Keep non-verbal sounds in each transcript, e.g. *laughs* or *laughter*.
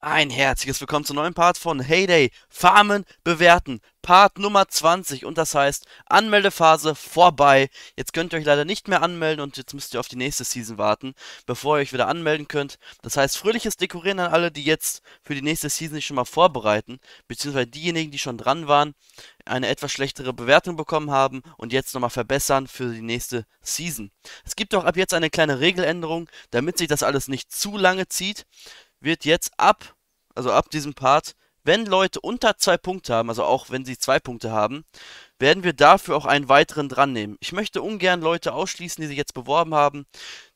Ein herzliches Willkommen zum neuen Part von Heyday. Farmen bewerten. Part Nummer 20 und das heißt Anmeldephase vorbei. Jetzt könnt ihr euch leider nicht mehr anmelden und jetzt müsst ihr auf die nächste Season warten, bevor ihr euch wieder anmelden könnt. Das heißt fröhliches Dekorieren an alle, die jetzt für die nächste Season sich schon mal vorbereiten, beziehungsweise diejenigen, die schon dran waren, eine etwas schlechtere Bewertung bekommen haben und jetzt nochmal verbessern für die nächste Season. Es gibt auch ab jetzt eine kleine Regeländerung, damit sich das alles nicht zu lange zieht wird jetzt ab, also ab diesem Part, wenn Leute unter zwei Punkte haben, also auch wenn sie zwei Punkte haben, werden wir dafür auch einen weiteren dran nehmen. Ich möchte ungern Leute ausschließen, die sich jetzt beworben haben.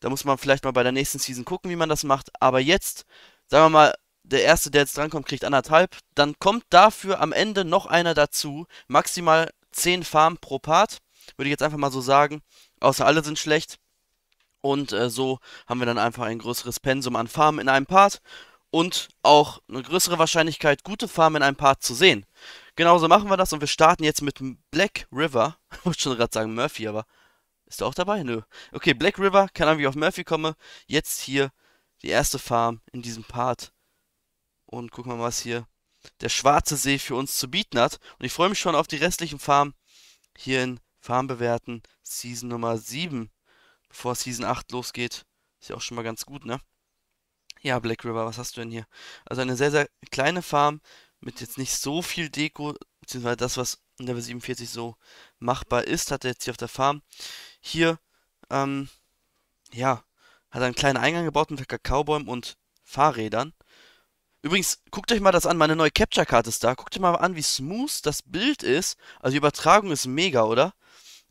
Da muss man vielleicht mal bei der nächsten Season gucken, wie man das macht. Aber jetzt, sagen wir mal, der erste, der jetzt drankommt, kriegt anderthalb. Dann kommt dafür am Ende noch einer dazu. Maximal 10 Farmen pro Part, würde ich jetzt einfach mal so sagen. Außer alle sind schlecht. Und äh, so haben wir dann einfach ein größeres Pensum an Farmen in einem Part und auch eine größere Wahrscheinlichkeit, gute Farmen in einem Part zu sehen. Genauso machen wir das und wir starten jetzt mit Black River. Ich *laughs* wollte schon gerade sagen Murphy, aber ist er auch dabei? Nö. Okay, Black River, keine Ahnung, wie ich auf Murphy komme. Jetzt hier die erste Farm in diesem Part. Und gucken wir mal, was hier der Schwarze See für uns zu bieten hat. Und ich freue mich schon auf die restlichen Farmen hier in Farm bewerten, Season Nummer 7 bevor Season 8 losgeht. Ist ja auch schon mal ganz gut, ne? Ja, Black River, was hast du denn hier? Also eine sehr, sehr kleine Farm mit jetzt nicht so viel Deko, beziehungsweise das, was in Level 47 so machbar ist, hat er jetzt hier auf der Farm. Hier, ähm, ja, hat er einen kleinen Eingang gebaut mit Kakaobäumen und Fahrrädern. Übrigens, guckt euch mal das an, meine neue Capture-Card ist da. Guckt euch mal an, wie smooth das Bild ist. Also die Übertragung ist mega, oder?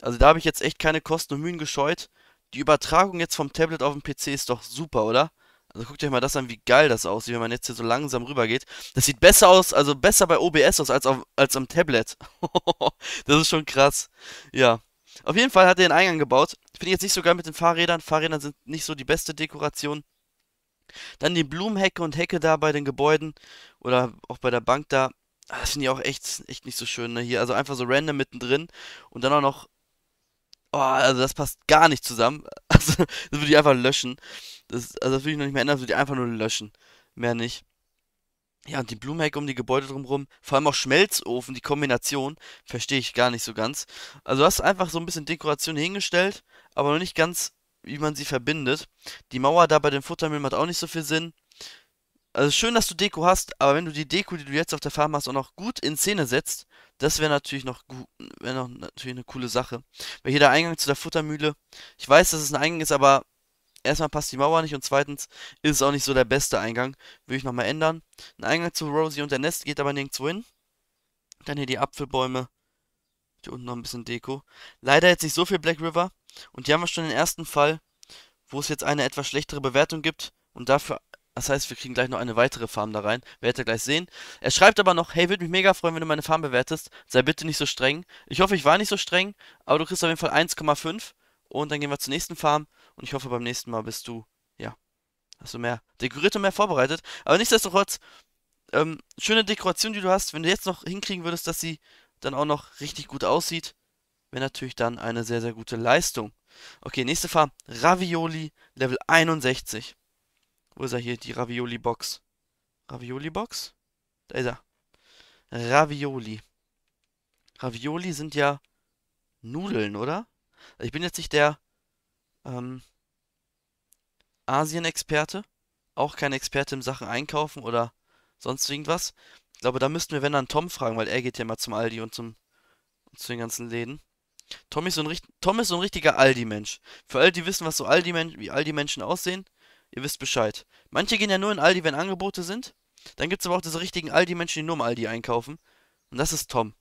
Also da habe ich jetzt echt keine Kosten und Mühen gescheut, die Übertragung jetzt vom Tablet auf den PC ist doch super, oder? Also guckt euch mal das an, wie geil das aussieht, wenn man jetzt hier so langsam rüber geht. Das sieht besser aus, also besser bei OBS aus als, auf, als am Tablet. *laughs* das ist schon krass. Ja. Auf jeden Fall hat er den Eingang gebaut. Finde ich jetzt nicht so geil mit den Fahrrädern. Fahrräder sind nicht so die beste Dekoration. Dann die Blumenhecke und Hecke da bei den Gebäuden oder auch bei der Bank da. Ah, das finde ich auch echt, echt nicht so schön ne? hier. Also einfach so random mittendrin und dann auch noch oh, also das passt gar nicht zusammen. *laughs* Also, das würde ich einfach löschen. Das, also das würde ich noch nicht mehr ändern, das würde ich einfach nur löschen. Mehr nicht. Ja, und die Blumenhecke um die Gebäude drumherum, vor allem auch Schmelzofen, die Kombination, verstehe ich gar nicht so ganz. Also du hast einfach so ein bisschen Dekoration hingestellt, aber noch nicht ganz, wie man sie verbindet. Die Mauer da bei den Futtermühlen hat auch nicht so viel Sinn. Also schön, dass du Deko hast, aber wenn du die Deko, die du jetzt auf der Farm hast, auch noch gut in Szene setzt, das wäre natürlich noch wäre noch natürlich eine coole Sache. Weil hier der Eingang zu der Futtermühle. Ich weiß, dass es ein Eingang ist, aber erstmal passt die Mauer nicht und zweitens ist es auch nicht so der beste Eingang. Würde ich nochmal ändern. Ein Eingang zu Rosie und der Nest geht aber nirgendwo hin. Dann hier die Apfelbäume. Hier unten noch ein bisschen Deko. Leider jetzt nicht so viel Black River. Und hier haben wir schon den ersten Fall, wo es jetzt eine etwas schlechtere Bewertung gibt und dafür das heißt, wir kriegen gleich noch eine weitere Farm da rein. Werdet ihr gleich sehen. Er schreibt aber noch, hey, würde mich mega freuen, wenn du meine Farm bewertest. Sei bitte nicht so streng. Ich hoffe, ich war nicht so streng, aber du kriegst auf jeden Fall 1,5. Und dann gehen wir zur nächsten Farm. Und ich hoffe, beim nächsten Mal bist du, ja, hast du mehr dekoriert und mehr vorbereitet. Aber nichtsdestotrotz, ähm, schöne Dekoration, die du hast. Wenn du jetzt noch hinkriegen würdest, dass sie dann auch noch richtig gut aussieht, wäre natürlich dann eine sehr, sehr gute Leistung. Okay, nächste Farm. Ravioli, Level 61. Wo ist er hier? Die Ravioli-Box. Ravioli-Box? Da ist er. Ravioli. Ravioli sind ja Nudeln, oder? Also ich bin jetzt nicht der ähm, Asien-Experte. Auch kein Experte in Sachen Einkaufen oder sonst irgendwas. Ich glaube, da müssten wir, wenn dann Tom fragen, weil er geht ja immer zum Aldi und zum und zu den ganzen Läden. Tom ist so ein, Tom ist so ein richtiger Aldi-Mensch. Für alle, die wissen, was so Aldi-Menschen Aldi aussehen, Ihr wisst Bescheid. Manche gehen ja nur in Aldi, wenn Angebote sind. Dann gibt es aber auch diese richtigen Aldi-Menschen, die nur im Aldi einkaufen. Und das ist Tom.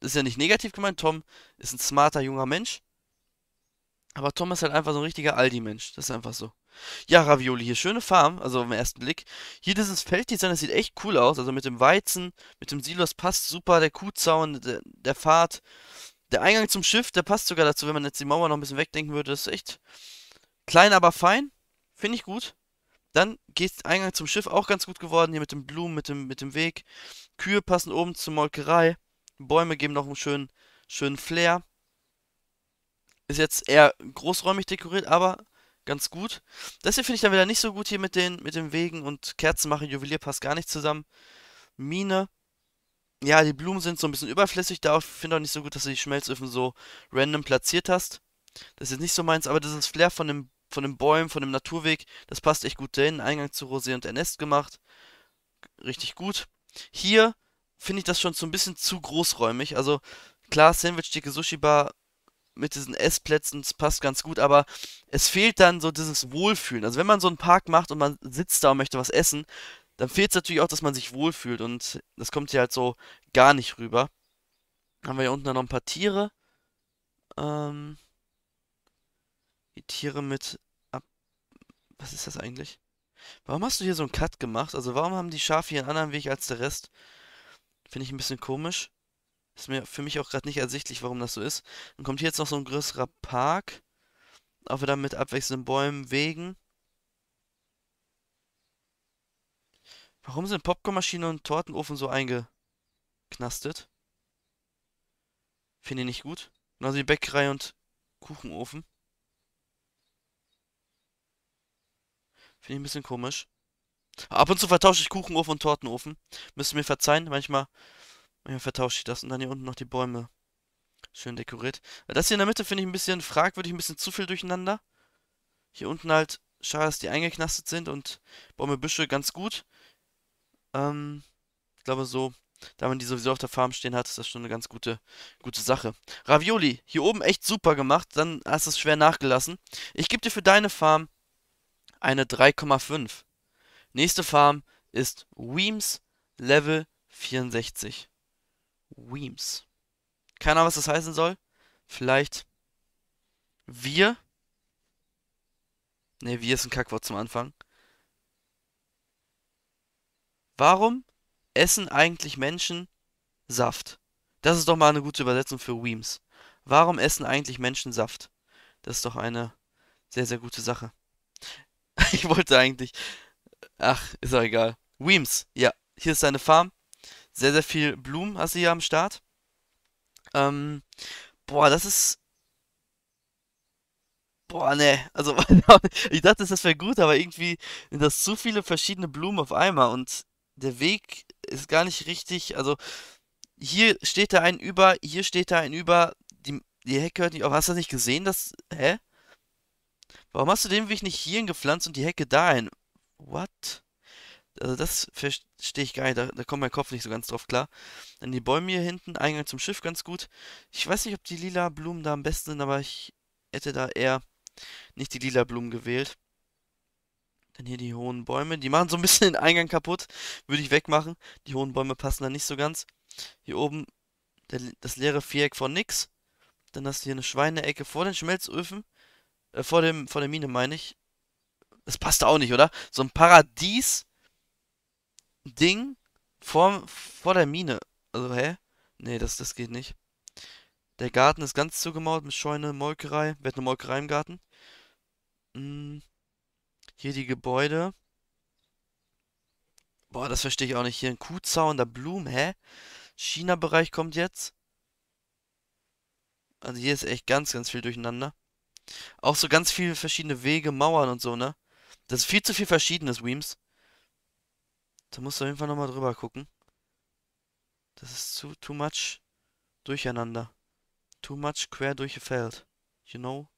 Das ist ja nicht negativ gemeint. Tom ist ein smarter, junger Mensch. Aber Tom ist halt einfach so ein richtiger Aldi-Mensch. Das ist einfach so. Ja, Ravioli, hier schöne Farm, also im ersten Blick. Hier dieses Felddesign, das sieht echt cool aus. Also mit dem Weizen, mit dem Silos passt super. Der Kuhzaun, der, der Pfad, der Eingang zum Schiff, der passt sogar dazu, wenn man jetzt die Mauer noch ein bisschen wegdenken würde. Das ist echt klein, aber fein. Finde ich gut. Dann geht Eingang zum Schiff auch ganz gut geworden, hier mit den Blumen, mit dem, mit dem Weg. Kühe passen oben zur Molkerei. Bäume geben noch einen schönen, schönen Flair. Ist jetzt eher großräumig dekoriert, aber ganz gut. Das hier finde ich dann wieder nicht so gut hier mit den, mit den Wegen und Kerzen machen. Juwelier passt gar nicht zusammen. Mine. Ja, die Blumen sind so ein bisschen überflüssig, da finde auch nicht so gut, dass du die Schmelzöfen so random platziert hast. Das ist jetzt nicht so meins, aber das dieses Flair von dem von den Bäumen, von dem Naturweg. Das passt echt gut dahin. Eingang zu Rosé und Ernest gemacht. Richtig gut. Hier finde ich das schon so ein bisschen zu großräumig. Also klar, Sandwich, dicke Sushi-Bar mit diesen Essplätzen, das passt ganz gut, aber es fehlt dann so dieses Wohlfühlen. Also wenn man so einen Park macht und man sitzt da und möchte was essen, dann fehlt es natürlich auch, dass man sich wohlfühlt und das kommt hier halt so gar nicht rüber. Haben wir hier unten dann noch ein paar Tiere. Ähm, Tiere mit ab. Was ist das eigentlich? Warum hast du hier so einen Cut gemacht? Also warum haben die Schafe hier einen anderen Weg als der Rest? Finde ich ein bisschen komisch. Ist mir für mich auch gerade nicht ersichtlich, warum das so ist. Dann kommt hier jetzt noch so ein größerer Park. Auch wieder mit abwechselnden Bäumen, Wegen. Warum sind Popcornmaschine und Tortenofen so eingeknastet? Finde ich nicht gut. Genauso wie Bäckerei und Kuchenofen. Finde ich ein bisschen komisch. Ab und zu vertausche ich Kuchenofen und Tortenofen. Müsst ihr mir verzeihen, manchmal, manchmal vertausche ich das. Und dann hier unten noch die Bäume. Schön dekoriert. Das hier in der Mitte finde ich ein bisschen fragwürdig, ein bisschen zu viel durcheinander. Hier unten halt, schade, dass die eingeknastet sind und Bäumebüsche ganz gut. Ähm, ich glaube so, da man die sowieso auf der Farm stehen hat, ist das schon eine ganz gute, gute Sache. Ravioli, hier oben echt super gemacht, dann hast du es schwer nachgelassen. Ich gebe dir für deine Farm eine 3,5. Nächste Farm ist Weems Level 64. Weems. Keine Ahnung, was das heißen soll. Vielleicht wir. Ne, wir ist ein Kackwort zum Anfang. Warum essen eigentlich Menschen Saft? Das ist doch mal eine gute Übersetzung für Weems. Warum essen eigentlich Menschen Saft? Das ist doch eine sehr, sehr gute Sache. *laughs* ich wollte eigentlich. Ach, ist auch egal. Weems, ja. Hier ist seine Farm. Sehr, sehr viel Blumen hast du hier am Start. Ähm, boah, das ist. Boah, ne. Also, *laughs* genau, ich dachte, das wäre gut, aber irgendwie sind das zu viele verschiedene Blumen auf einmal und der Weg ist gar nicht richtig. Also, hier steht da ein über, hier steht da ein über. Die, die Hecke hört nicht auf. Hast du das nicht gesehen? dass. hä? Warum hast du den Weg nicht hierhin gepflanzt und die Hecke dahin? What? Also das verstehe ich gar nicht, da, da, kommt mein Kopf nicht so ganz drauf klar. Dann die Bäume hier hinten, Eingang zum Schiff ganz gut. Ich weiß nicht, ob die lila Blumen da am besten sind, aber ich hätte da eher nicht die lila Blumen gewählt. Dann hier die hohen Bäume, die machen so ein bisschen den Eingang kaputt, würde ich wegmachen. Die hohen Bäume passen da nicht so ganz. Hier oben der, das leere Viereck von nix. Dann hast du hier eine Schweineecke vor den Schmelzöfen. Äh, vor, dem, vor der Mine, meine ich. Das passt auch nicht, oder? So ein Paradies-Ding vor, vor der Mine. Also, hä? Nee, das, das geht nicht. Der Garten ist ganz zugemauert mit Scheune, Molkerei. Wird eine Molkerei im Garten. Hm. Hier die Gebäude. Boah, das verstehe ich auch nicht. Hier ein Kuhzaun, da Blumen, hä? China-Bereich kommt jetzt. Also hier ist echt ganz, ganz viel durcheinander. Auch so ganz viele verschiedene Wege, Mauern und so, ne? Das ist viel zu viel verschiedenes, Weems. Da musst du auf jeden Fall nochmal drüber gucken. Das ist zu too much durcheinander. Too much quer durch Feld. You know?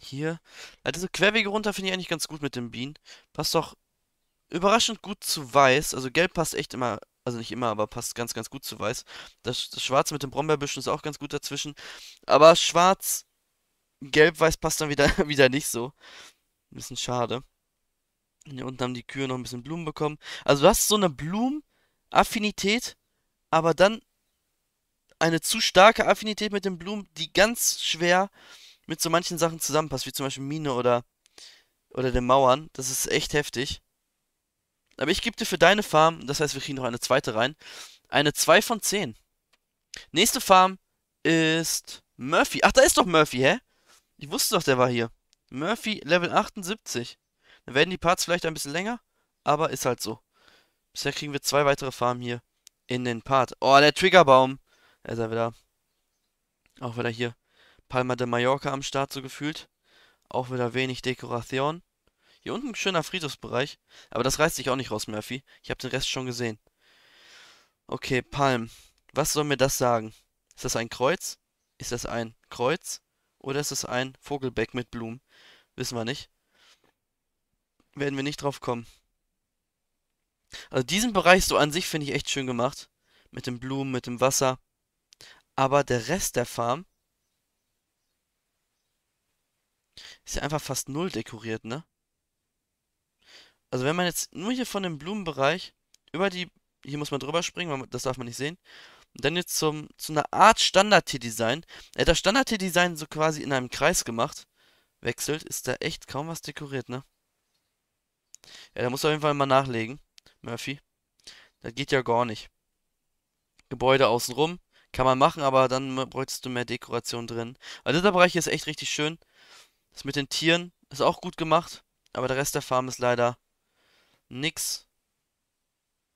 Hier. Also Querwege runter finde ich eigentlich ganz gut mit den Bienen. Passt doch überraschend gut zu weiß. Also gelb passt echt immer also nicht immer, aber passt ganz, ganz gut zu weiß. Das, das Schwarz mit dem Brombeerbüschen ist auch ganz gut dazwischen. Aber Schwarz Gelb-Weiß passt dann wieder, *laughs* wieder nicht so. Ein bisschen schade. Hier unten haben die Kühe noch ein bisschen Blumen bekommen. Also du hast so eine Blumen-Affinität, aber dann eine zu starke Affinität mit den Blumen, die ganz schwer mit so manchen Sachen zusammenpasst, wie zum Beispiel Mine oder, oder den Mauern. Das ist echt heftig. Aber ich gebe dir für deine Farm, das heißt, wir kriegen noch eine zweite rein, eine 2 von 10. Nächste Farm ist Murphy. Ach, da ist doch Murphy, hä? Ich wusste doch, der war hier. Murphy, Level 78. Dann werden die Parts vielleicht ein bisschen länger, aber ist halt so. Bisher kriegen wir zwei weitere Farben hier in den Part. Oh, der Triggerbaum. Er ist ja wieder. Auch wieder hier. Palma de Mallorca am Start, so gefühlt. Auch wieder wenig Dekoration. Hier unten ein schöner Friedhofsbereich. Aber das reißt sich auch nicht raus, Murphy. Ich habe den Rest schon gesehen. Okay, Palm. Was soll mir das sagen? Ist das ein Kreuz? Ist das ein Kreuz? Oder ist es ein Vogelbeck mit Blumen? Wissen wir nicht. Werden wir nicht drauf kommen. Also diesen Bereich so an sich finde ich echt schön gemacht. Mit den Blumen, mit dem Wasser. Aber der Rest der Farm ist ja einfach fast null dekoriert, ne? Also wenn man jetzt nur hier von dem Blumenbereich über die... Hier muss man drüber springen, das darf man nicht sehen. Und dann jetzt zum, zu einer Art Standard-T-Design. Er hat das Standard-T-Design so quasi in einem Kreis gemacht. Wechselt, ist da echt kaum was dekoriert, ne? Ja, da muss auf jeden Fall mal nachlegen, Murphy. Das geht ja gar nicht. Gebäude außenrum, kann man machen, aber dann bräuchtest du mehr Dekoration drin. Also dieser Bereich hier ist echt richtig schön. Das mit den Tieren ist auch gut gemacht, aber der Rest der Farm ist leider nix.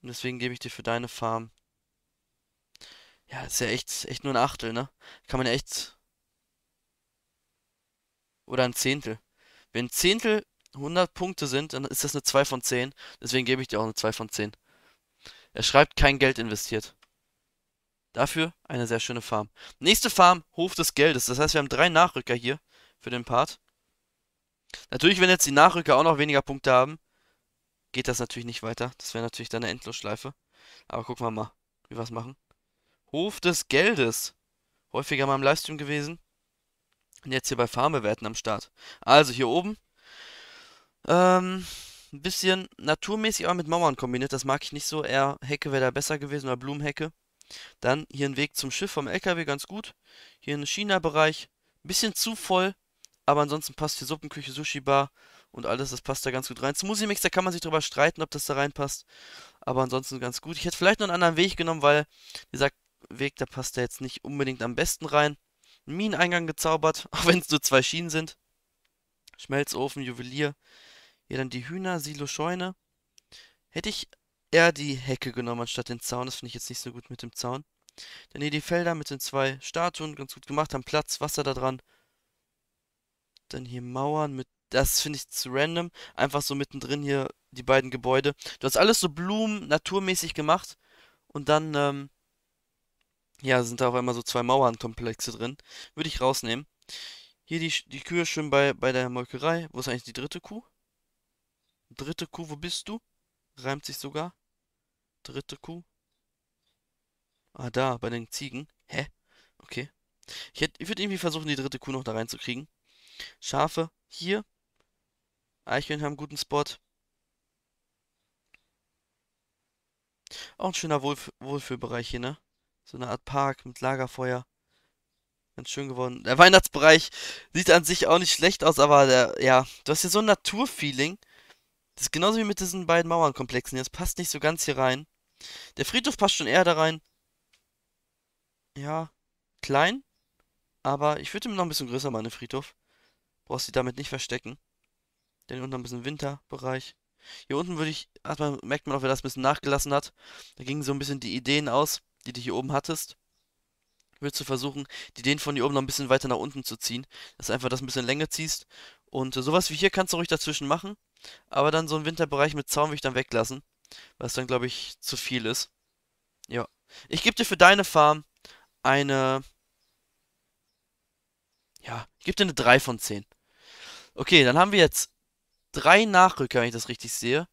Und deswegen gebe ich dir für deine Farm ja, ist ja echt, echt nur ein Achtel, ne? Kann man ja echt. Oder ein Zehntel. Wenn Zehntel 100 Punkte sind, dann ist das eine 2 von 10. Deswegen gebe ich dir auch eine 2 von 10. Er schreibt, kein Geld investiert. Dafür eine sehr schöne Farm. Nächste Farm, Hof des Geldes. Das heißt, wir haben drei Nachrücker hier für den Part. Natürlich, wenn jetzt die Nachrücker auch noch weniger Punkte haben, geht das natürlich nicht weiter. Das wäre natürlich dann eine Endlosschleife. Aber gucken wir mal, wie wir es machen. Hof des Geldes. Häufiger mal im Livestream gewesen. Und jetzt hier bei Farmbewerten am Start. Also hier oben. Ähm, ein bisschen naturmäßig, aber mit Mauern kombiniert. Das mag ich nicht so. Eher Hecke wäre da besser gewesen oder Blumenhecke. Dann hier ein Weg zum Schiff vom LKW, ganz gut. Hier ein China-Bereich. Ein bisschen zu voll, aber ansonsten passt hier Suppenküche, Sushi-Bar und alles. Das passt da ganz gut rein. Smoothie-Mix, da kann man sich drüber streiten, ob das da reinpasst. Aber ansonsten ganz gut. Ich hätte vielleicht noch einen anderen Weg genommen, weil dieser Weg, da passt er jetzt nicht unbedingt am besten rein. Einen Mineneingang gezaubert, *laughs* auch wenn es nur zwei Schienen sind. Schmelzofen, Juwelier. Hier dann die Hühner, Silo, Scheune. Hätte ich eher die Hecke genommen anstatt den Zaun. Das finde ich jetzt nicht so gut mit dem Zaun. Dann hier die Felder mit den zwei Statuen. Ganz gut gemacht. Haben Platz, Wasser da dran. Dann hier Mauern mit... Das finde ich zu random. Einfach so mittendrin hier die beiden Gebäude. Du hast alles so Blumen, naturmäßig gemacht. Und dann ähm, ja, sind da auch immer so zwei Mauernkomplexe drin. Würde ich rausnehmen. Hier die, die Kühe schön bei, bei der Molkerei. Wo ist eigentlich die dritte Kuh? Dritte Kuh, wo bist du? Reimt sich sogar. Dritte Kuh. Ah, da, bei den Ziegen. Hä? Okay. Ich, ich würde irgendwie versuchen, die dritte Kuh noch da reinzukriegen. Schafe, hier. Eichhörnchen haben einen guten Spot. Auch ein schöner Wohlf Wohlfühlbereich hier, ne? So eine Art Park mit Lagerfeuer. Ganz schön geworden. Der Weihnachtsbereich sieht an sich auch nicht schlecht aus, aber der, ja, du hast hier so ein Naturfeeling. Das ist genauso wie mit diesen beiden Mauernkomplexen. Das passt nicht so ganz hier rein. Der Friedhof passt schon eher da rein. Ja, klein. Aber ich würde ihn noch ein bisschen größer machen, den Friedhof. Brauchst du damit nicht verstecken. Denn hier unten ein bisschen Winterbereich. Hier unten würde ich, also merkt man auch, wer das ein bisschen nachgelassen hat. Da gingen so ein bisschen die Ideen aus die du hier oben hattest, willst du versuchen, die den von hier oben noch ein bisschen weiter nach unten zu ziehen. Dass du einfach das ein bisschen länger ziehst. Und äh, sowas wie hier kannst du ruhig dazwischen machen. Aber dann so einen Winterbereich mit Zaun will ich dann weglassen. Was dann, glaube ich, zu viel ist. Ja. Ich gebe dir für deine Farm eine... Ja, ich gebe dir eine 3 von 10. Okay, dann haben wir jetzt drei Nachrücker, wenn ich das richtig sehe.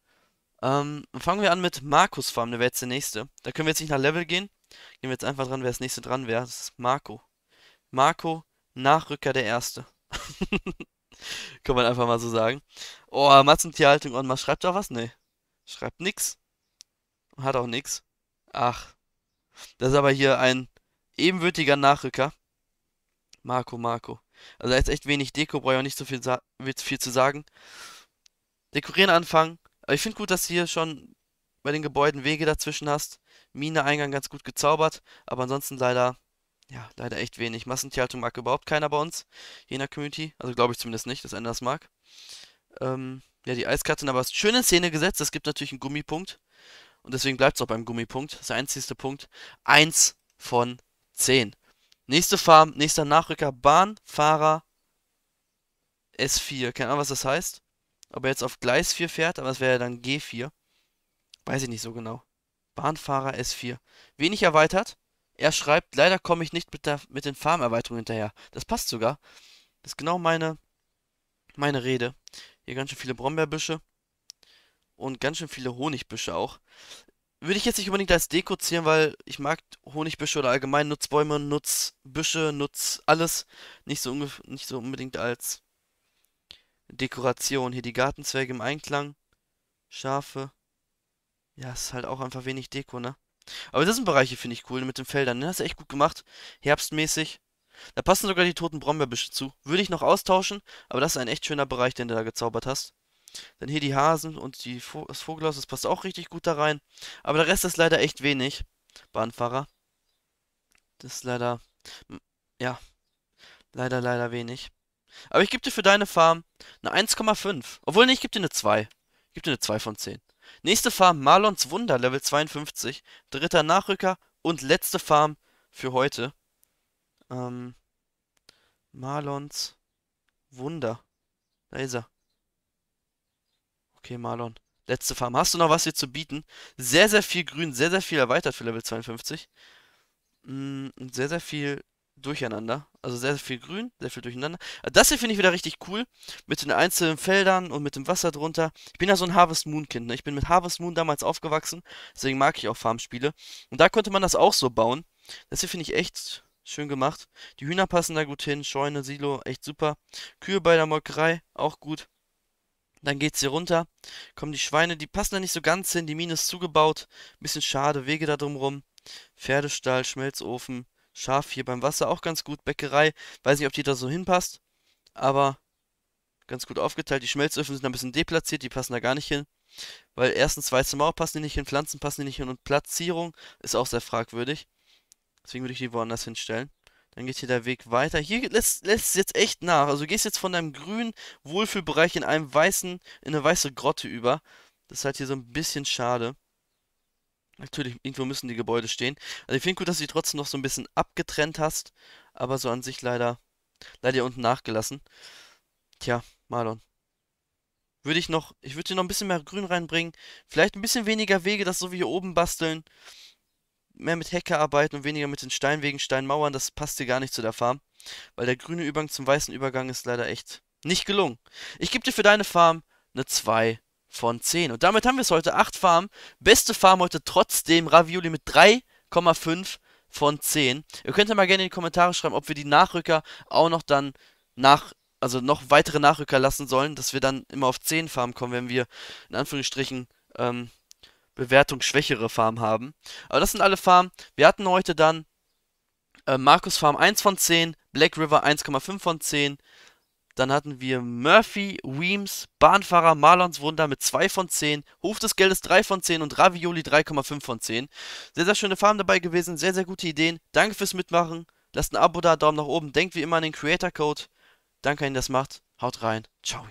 Ähm, fangen wir an mit Markus Farm, der wäre jetzt der nächste. Da können wir jetzt nicht nach Level gehen, Gehen wir jetzt einfach dran, wer das nächste dran wäre. Das ist Marco. Marco, Nachrücker der Erste. *laughs* Kann man einfach mal so sagen. Oh, Mats und Tierhaltung on Mars. Schreibt auch was? Nee. Schreibt nix. Hat auch nix. Ach. Das ist aber hier ein ebenwürdiger Nachrücker. Marco, Marco. Also da ist echt wenig Deko, brauche ich auch nicht so viel, viel zu sagen. Dekorieren anfangen. Aber ich finde gut, dass du hier schon bei den Gebäuden Wege dazwischen hast. Mine-Eingang ganz gut gezaubert, aber ansonsten leider, ja, leider echt wenig. Massentierhaltung mag überhaupt keiner bei uns, hier in der Community. Also glaube ich zumindest nicht, dass einer das mag. Ähm, ja, die Eiskarte aber ist schön in Szene gesetzt. Es gibt natürlich einen Gummipunkt. Und deswegen bleibt es auch beim Gummipunkt. Das ist der einzigste Punkt. 1 von 10. Nächste Farm, nächster Nachrücker, Bahnfahrer S4. Keine Ahnung, was das heißt. Ob er jetzt auf Gleis 4 fährt, aber es wäre ja dann G4. Weiß ich nicht so genau. Bahnfahrer S4. Wenig erweitert. Er schreibt, leider komme ich nicht mit, der, mit den Farmerweiterungen hinterher. Das passt sogar. Das ist genau meine, meine Rede. Hier ganz schön viele Brombeerbüsche. Und ganz schön viele Honigbüsche auch. Würde ich jetzt nicht unbedingt als Deko zählen, weil ich mag Honigbüsche oder allgemein Nutzbäume, Nutzbüsche, Nutz alles nicht so, nicht so unbedingt als Dekoration. Hier die Gartenzwerge im Einklang. Schafe. Ja, ist halt auch einfach wenig Deko, ne? Aber das sind Bereiche, finde ich cool, mit den Feldern. Den ne? Hast du echt gut gemacht. Herbstmäßig. Da passen sogar die toten Brombeerbüsche zu. Würde ich noch austauschen, aber das ist ein echt schöner Bereich, den du da gezaubert hast. Dann hier die Hasen und die Vo das Vogelhaus, das passt auch richtig gut da rein. Aber der Rest ist leider echt wenig. Bahnfahrer. Das ist leider. Ja. Leider, leider wenig. Aber ich gebe dir für deine Farm eine 1,5. Obwohl, nee, ich gebe dir eine 2. Ich gebe dir eine 2 von 10. Nächste Farm Marlons Wunder, Level 52. Dritter Nachrücker und letzte Farm für heute. Ähm, Marlons Wunder. Da ist er. Okay, Marlon. Letzte Farm. Hast du noch was hier zu bieten? Sehr, sehr viel Grün, sehr, sehr viel erweitert für Level 52. Mm, und sehr, sehr viel durcheinander. Also sehr, sehr viel grün, sehr viel durcheinander. Also das hier finde ich wieder richtig cool. Mit den einzelnen Feldern und mit dem Wasser drunter. Ich bin ja so ein Harvest Moon Kind. Ne? Ich bin mit Harvest Moon damals aufgewachsen. Deswegen mag ich auch Farmspiele. Und da konnte man das auch so bauen. Das hier finde ich echt schön gemacht. Die Hühner passen da gut hin. Scheune, Silo, echt super. Kühe bei der Molkerei, auch gut. Dann geht's hier runter. Kommen die Schweine, die passen da nicht so ganz hin. Die Mine ist zugebaut. Bisschen schade, Wege da drumrum. Pferdestall, Schmelzofen, Schaf hier beim Wasser auch ganz gut. Bäckerei, weiß nicht, ob die da so hinpasst, aber ganz gut aufgeteilt. Die Schmelzöfen sind ein bisschen deplatziert, die passen da gar nicht hin. Weil erstens weiße Mauer passen die nicht hin, Pflanzen passen die nicht hin und Platzierung ist auch sehr fragwürdig. Deswegen würde ich die woanders hinstellen. Dann geht hier der Weg weiter. Hier lässt, lässt es jetzt echt nach. Also du gehst jetzt von deinem grünen Wohlfühlbereich in einem weißen, in eine weiße Grotte über. Das ist halt hier so ein bisschen schade. Natürlich, irgendwo müssen die Gebäude stehen. Also ich finde gut, dass du sie trotzdem noch so ein bisschen abgetrennt hast, aber so an sich leider, leider hier unten nachgelassen. Tja, Marlon. Würde ich noch, ich würde dir noch ein bisschen mehr Grün reinbringen. Vielleicht ein bisschen weniger Wege, das so wie hier oben basteln. Mehr mit Hecke arbeiten und weniger mit den Steinwegen, Steinmauern. Das passt dir gar nicht zu der Farm. Weil der grüne Übergang zum weißen Übergang ist leider echt nicht gelungen. Ich gebe dir für deine Farm eine 2 von 10. Und damit haben wir es heute. 8 Farm. Beste Farm heute trotzdem Ravioli mit 3,5 von 10. Ihr könnt ja mal gerne in die Kommentare schreiben, ob wir die Nachrücker auch noch dann nach, also noch weitere Nachrücker lassen sollen, dass wir dann immer auf 10 Farm kommen, wenn wir in Anführungsstrichen ähm, bewertungsschwächere Farm haben. Aber das sind alle Farmen. Wir hatten heute dann äh, Markus Farm 1 von 10, Black River 1,5 von 10, dann hatten wir Murphy, Weems, Bahnfahrer, Marlons Wunder mit 2 von 10, Hof des Geldes 3 von 10 und Ravioli 3,5 von 10. Sehr, sehr schöne Farben dabei gewesen, sehr, sehr gute Ideen. Danke fürs Mitmachen. Lasst ein Abo da, Daumen nach oben. Denkt wie immer an den Creator Code. Danke, wenn ihr das macht. Haut rein. Ciao.